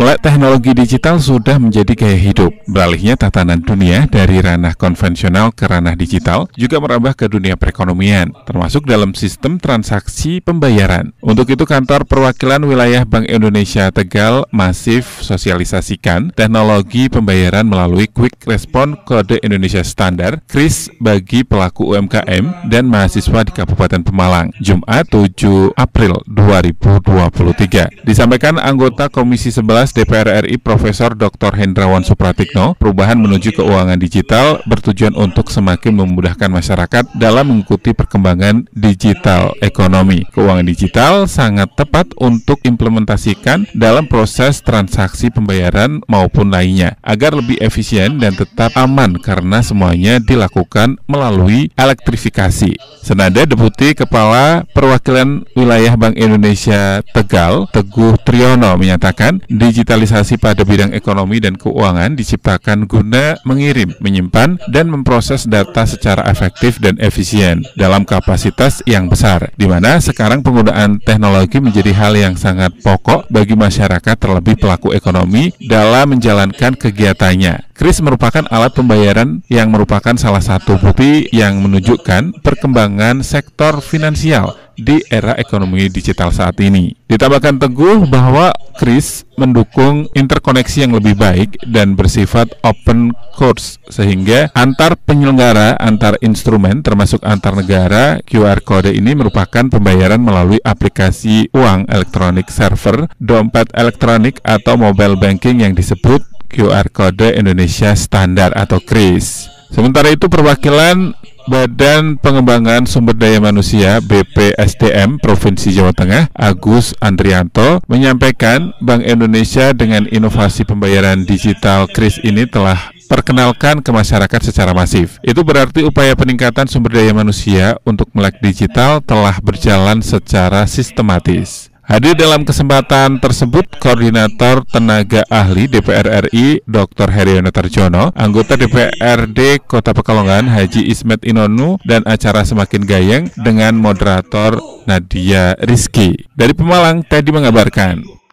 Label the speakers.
Speaker 1: Melek teknologi digital sudah menjadi gaya hidup. Beralihnya tatanan dunia dari ranah konvensional ke ranah digital juga merambah ke dunia perekonomian, termasuk dalam sistem transaksi pembayaran. Untuk itu kantor perwakilan wilayah Bank Indonesia Tegal masif sosialisasikan teknologi pembayaran melalui Quick Response Kode Indonesia Standar (KRIS) bagi pelaku UMKM dan mahasiswa di Kabupaten Pemalang. Jumat 7 April 2023. Disampaikan anggota Komisi Komisi 11 DPR RI Profesor Dr. Hendrawan Supratikno, perubahan menuju keuangan digital bertujuan untuk semakin memudahkan masyarakat dalam mengikuti perkembangan digital ekonomi. Keuangan digital sangat tepat untuk implementasikan dalam proses transaksi pembayaran maupun lainnya agar lebih efisien dan tetap aman karena semuanya dilakukan melalui elektrifikasi. Senada Deputi Kepala Perwakilan Wilayah Bank Indonesia Tegal, Teguh Triono menyatakan mengatakan digitalisasi pada bidang ekonomi dan keuangan diciptakan guna mengirim, menyimpan, dan memproses data secara efektif dan efisien dalam kapasitas yang besar, di mana sekarang penggunaan teknologi menjadi hal yang sangat pokok bagi masyarakat terlebih pelaku ekonomi dalam menjalankan kegiatannya. Kris merupakan alat pembayaran yang merupakan salah satu bukti yang menunjukkan perkembangan sektor finansial di era ekonomi digital saat ini. Ditambahkan teguh bahwa Kris mendukung interkoneksi yang lebih baik dan bersifat open course sehingga antar penyelenggara, antar instrumen termasuk antar negara, QR kode ini merupakan pembayaran melalui aplikasi uang elektronik server, dompet elektronik atau mobile banking yang disebut QR kode Indonesia standar atau KRIS. Sementara itu perwakilan Badan Pengembangan Sumber Daya Manusia BPSDM Provinsi Jawa Tengah Agus Andrianto menyampaikan Bank Indonesia dengan inovasi pembayaran digital Kris ini telah perkenalkan ke masyarakat secara masif. Itu berarti upaya peningkatan sumber daya manusia untuk melek digital telah berjalan secara sistematis. Hadir dalam kesempatan tersebut Koordinator Tenaga Ahli DPR RI Dr. Heriono Tarjono, anggota DPRD Kota Pekalongan Haji Ismet Inonu dan acara Semakin Gayeng dengan moderator Nadia Rizki. Dari Pemalang, Teddy mengabarkan.